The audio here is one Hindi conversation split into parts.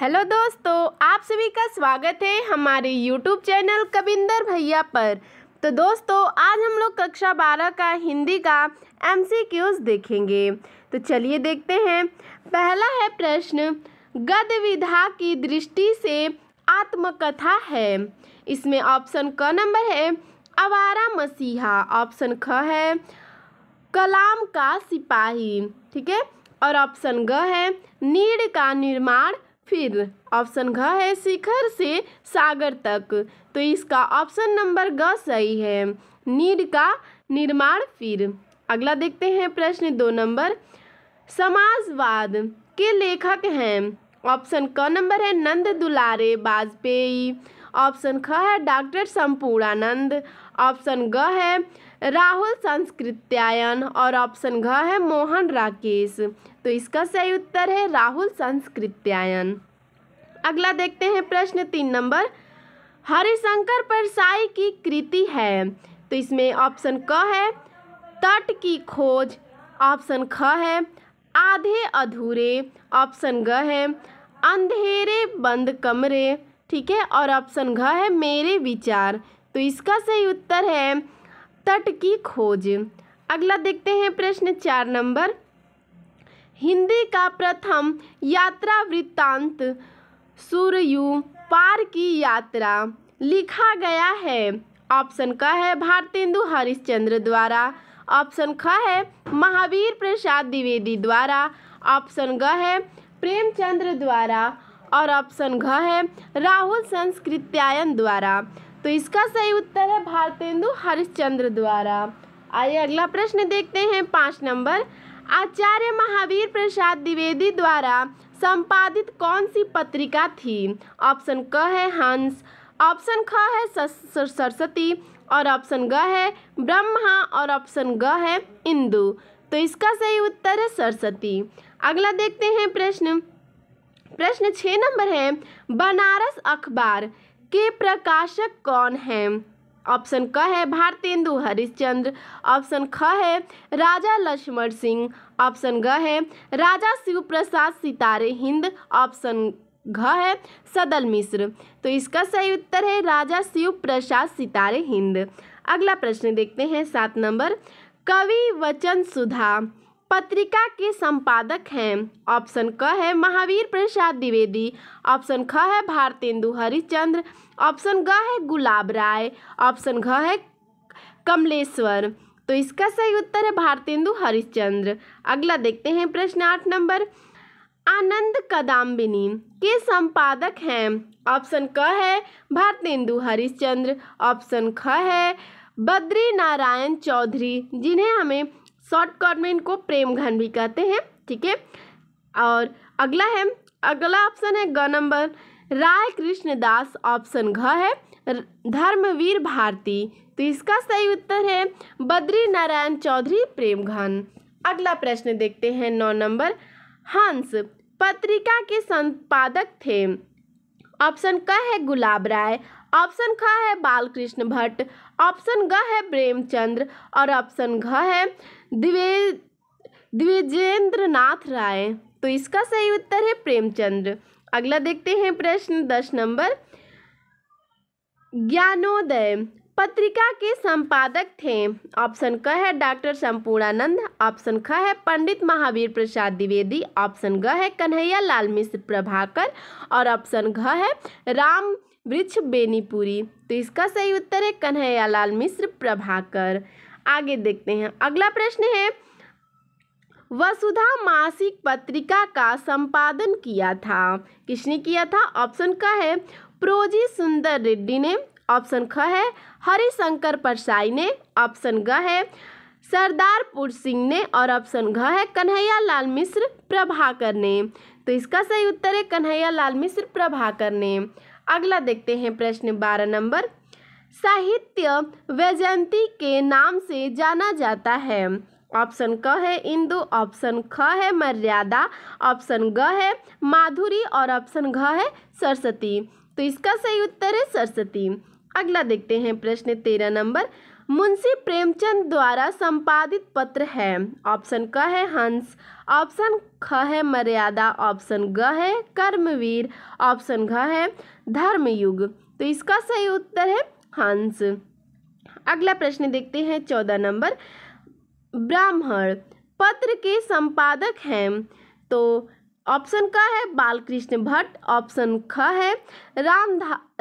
हेलो दोस्तों आप सभी का स्वागत है हमारे यूट्यूब चैनल कविंदर भैया पर तो दोस्तों आज हम लोग कक्षा बारह का हिंदी का क्यूज देखेंगे तो चलिए देखते हैं पहला है प्रश्न गद विधा की दृष्टि से आत्मकथा है इसमें ऑप्शन क नंबर है अवारा मसीहा ऑप्शन ख है कलाम का सिपाही ठीक है और ऑप्शन ग है नीड का निर्माण फिर ऑप्शन घ है शिखर से सागर तक तो इसका ऑप्शन नंबर ग सही है नीड का निर्माण फिर अगला देखते हैं प्रश्न दो नंबर समाजवाद के लेखक हैं ऑप्शन क नंबर है नंद दुलारे वाजपेयी ऑप्शन ख है डॉक्टर संपूर्णानंद ऑप्शन ग है राहुल संस्कृत्यायन और ऑप्शन घ है मोहन राकेश तो इसका सही उत्तर है राहुल संस्कृत्यायन अगला देखते हैं प्रश्न तीन नंबर हरिशंकर परसाई की कृति है तो इसमें ऑप्शन क है तट की खोज ऑप्शन ख है आधे अधूरे ऑप्शन ग है अंधेरे बंद कमरे ठीक है और ऑप्शन घ है मेरे विचार तो इसका सही उत्तर है तट की खोज अगला देखते हैं प्रश्न चार नंबर हिंदी का प्रथम यात्रा वृत्तांत सूर्यु पार की यात्रा लिखा गया है ऑप्शन क है भारतेंदु हरिश्चंद्र द्वारा ऑप्शन ख है महावीर प्रसाद द्विवेदी द्वारा ऑप्शन ग है प्रेमचंद्र द्वारा और ऑप्शन घ है राहुल संस्कृत्यायन द्वारा तो इसका सही उत्तर है भारतेंदु हरिश्चंद्र द्वारा आइए अगला प्रश्न देखते हैं पाँच नंबर आचार्य महावीर प्रसाद द्विवेदी द्वारा संपादित कौन सी पत्रिका थी ऑप्शन क है हंस ऑप्शन ख है सरस्वती और ऑप्शन ग है ब्रह्मा और ऑप्शन ग है इंदु तो इसका सही उत्तर है सरस्वती अगला देखते हैं प्रश्न प्रश्न छः नंबर है बनारस अखबार के प्रकाशक कौन हैं ऑप्शन क है भारतेंदु हरिश्चंद्र ऑप्शन ख है राजा लक्ष्मण सिंह ऑप्शन ग है राजा शिव प्रसाद सितारे हिंद ऑप्शन घ है सदल मिश्र तो इसका सही उत्तर है राजा शिव प्रसाद सितारे हिंद अगला प्रश्न देखते हैं सात नंबर कवि वचन सुधा पत्रिका के संपादक हैं ऑप्शन क है महावीर प्रसाद द्विवेदी ऑप्शन ख है भारतेंदु हरिश्चंद्र ऑप्शन ग है गुलाब राय ऑप्शन घ है कमलेश्वर तो इसका सही उत्तर है भारतेंदु हरिश्चंद्र अगला देखते हैं प्रश्न आठ नंबर आनंद कदाम्बिनी के संपादक हैं ऑप्शन क है भारतेंदु हरिश्चंद्र ऑप्शन ख है बद्री नारायण चौधरी जिन्हें हमें शॉर्टकट में इनको प्रेम घन भी कहते हैं ठीक है और अगला है अगला ऑप्शन है ग नंबर राय कृष्ण दास ऑप्शन घ है धर्मवीर भारती तो इसका सही उत्तर है बद्री नारायण चौधरी प्रेम घन अगला प्रश्न देखते हैं नौ नंबर हंस पत्रिका के संपादक थे ऑप्शन क है गुलाब राय ऑप्शन ख है बालकृष्ण भट्ट ऑप्शन ग है प्रेमचंद्र और ऑप्शन घ है द्वे द्विजेंद्र नाथ राय तो इसका सही उत्तर है प्रेमचंद्र अगला देखते हैं प्रश्न दस नंबर ज्ञानोदय पत्रिका के संपादक थे ऑप्शन क है डॉक्टर संपूर्णानंद ऑप्शन ख है पंडित महावीर प्रसाद द्विवेदी ऑप्शन ग है कन्हैया लाल मिश्र प्रभाकर और ऑप्शन घ है राम वृक्ष बेनीपुरी तो इसका सही उत्तर है कन्हैयालाल मिश्र प्रभाकर आगे देखते हैं अगला प्रश्न है वसुधा मासिक पत्रिका का संपादन किया था किसने किया था ऑप्शन का है प्रोजी सुंदर रेड्डी ने ऑप्शन ख है हरिशंकर परसाई ने ऑप्शन ग है सरदारपुर सिंह ने और ऑप्शन घ है कन्हैया लाल मिश्र प्रभाकर ने तो इसका सही उत्तर है कन्हैया लाल मिश्र प्रभाकर ने अगला देखते हैं प्रश्न बारह नंबर साहित्य वैजयंती के नाम से जाना जाता है ऑप्शन क है इंदु ऑप्शन ख है मर्यादा ऑप्शन ग है माधुरी और ऑप्शन घ है सरस्वती तो इसका सही उत्तर है सरस्वती अगला देखते हैं प्रश्न तेरह नंबर मुंशी प्रेमचंद द्वारा संपादित पत्र है ऑप्शन क है हंस ऑप्शन ख है मर्यादा ऑप्शन ग है कर्मवीर ऑप्शन घ है धर्मयुग तो इसका सही उत्तर है हंस अगला प्रश्न देखते हैं चौदह नंबर ब्राह्मण पत्र के संपादक हैं तो ऑप्शन क है बालकृष्ण भट्ट ऑप्शन ख है राम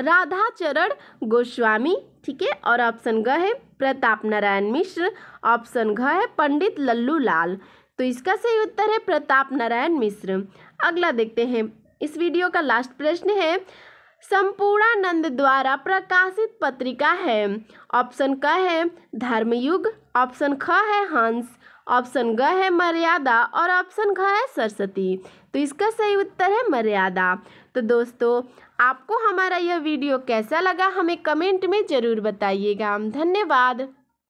राधा चरण गोस्वामी ठीक है और ऑप्शन ग है प्रताप नारायण मिश्र ऑप्शन घ है पंडित लल्लू लाल तो इसका सही उत्तर है प्रताप नारायण मिश्र अगला देखते हैं इस वीडियो का लास्ट प्रश्न है संपूर्णानंद द्वारा प्रकाशित पत्रिका है ऑप्शन क है धर्मयुग ऑप्शन ख है हंस ऑप्शन ग है मर्यादा और ऑप्शन घ है सरस्वती तो इसका सही उत्तर है मर्यादा तो दोस्तों आपको हमारा यह वीडियो कैसा लगा हमें कमेंट में ज़रूर बताइएगा धन्यवाद